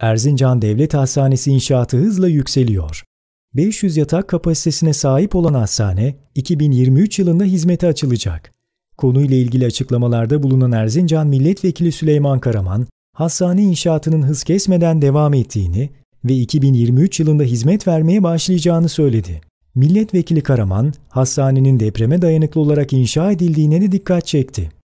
Erzincan Devlet Hastanesi inşaatı hızla yükseliyor. 500 yatak kapasitesine sahip olan hastane 2023 yılında hizmete açılacak. Konuyla ilgili açıklamalarda bulunan Erzincan Milletvekili Süleyman Karaman, hastane inşaatının hız kesmeden devam ettiğini ve 2023 yılında hizmet vermeye başlayacağını söyledi. Milletvekili Karaman, hastanenin depreme dayanıklı olarak inşa edildiğine de dikkat çekti.